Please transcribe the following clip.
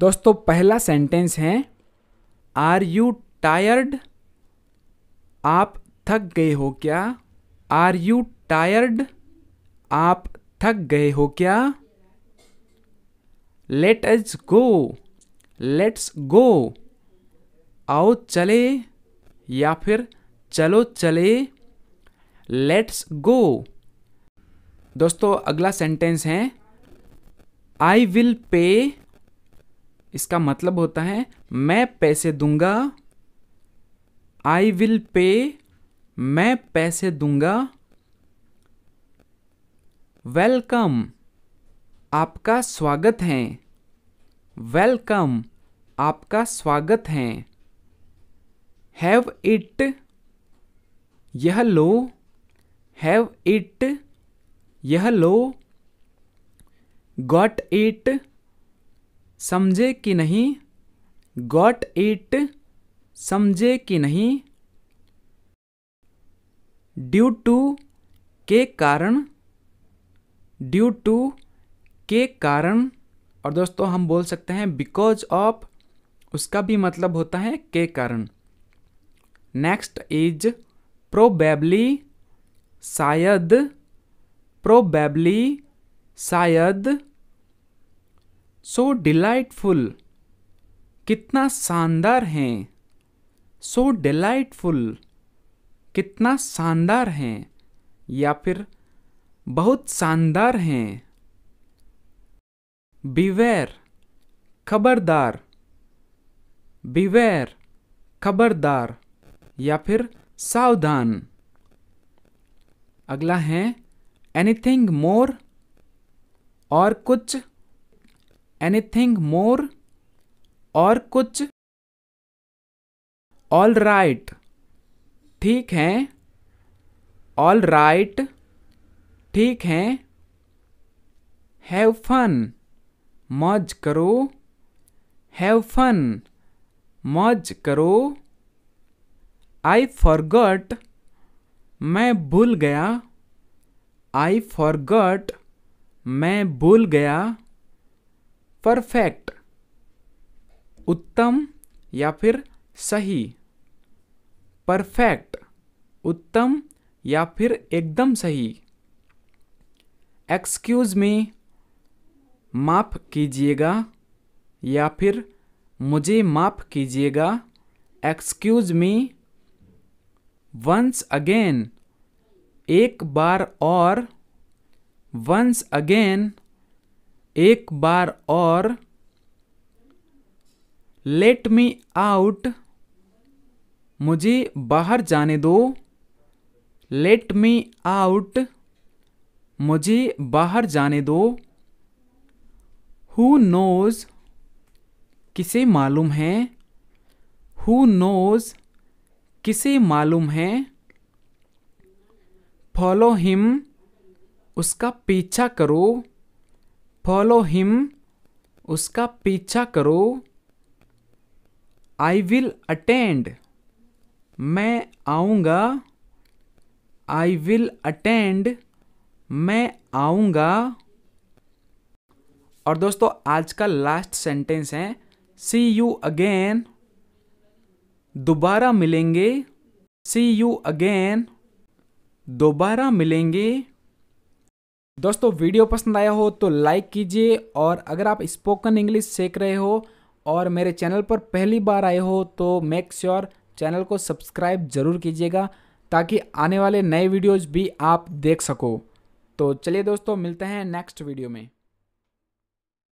दोस्तों पहला सेंटेंस है आर यू टायर्ड आप थक गए हो क्या आर यू टायर्ड आप थक गए हो क्या let's go let's go आओ चले या फिर चलो चले लेट्स गो दोस्तों अगला सेंटेंस है आई विल पे इसका मतलब होता है मैं पैसे दूंगा आई विल पे मैं पैसे दूंगा वेलकम आपका स्वागत है वेलकम आपका स्वागत है हैव इट यह लो हैव इट यह लो गॉट इट समझे कि नहीं गॉट इट समझे कि नहीं ड्यू टू के कारण ड्यू टू के कारण और दोस्तों हम बोल सकते हैं बिकॉज ऑफ उसका भी मतलब होता है के कारण नेक्स्ट इज प्रोबेबली शायद प्रोबेबली शायद सो डिलाइटफुल कितना शानदार हैं सो डिलाइटफुल कितना शानदार हैं या फिर बहुत शानदार हैं बीवेर खबरदार बीवेर खबरदार या फिर सावधान अगला है एनीथिंग मोर और कुछ एनीथिंग मोर और कुछ ऑल राइट ठीक है ऑल राइट ठीक है हैव फन मौज करो हैव फन मौज करो आई फॉरगट मैं भूल गया आई फॉरगट मैं भूल गया परफेक्ट उत्तम या फिर सही परफेक्ट उत्तम या फिर एकदम सही एक्सक्यूज में माफ़ कीजिएगा या फिर मुझे माफ़ कीजिएगा एक्सक्यूज मी वंस अगेन एक बार और वंस अगेन एक बार और लेट मी आउट मुझे बाहर जाने दो लेट मी आउट मुझे बाहर जाने दो हु नोज किसे मालूम है हु नोज किसे मालूम है फॉलो हिम उसका पीछा करो फॉलो हिम उसका पीछा करो आई विल अटेंड मैं आऊँगा आई विल अटेंड मैं आऊँगा और दोस्तों आज का लास्ट सेंटेंस है सी यू अगेन दोबारा मिलेंगे सी यू अगेन दोबारा मिलेंगे दोस्तों वीडियो पसंद आया हो तो लाइक कीजिए और अगर आप स्पोकन इंग्लिश सीख रहे हो और मेरे चैनल पर पहली बार आए हो तो मेक श्योर sure चैनल को सब्सक्राइब ज़रूर कीजिएगा ताकि आने वाले नए वीडियोज़ भी आप देख सको तो चलिए दोस्तों मिलते हैं नेक्स्ट वीडियो में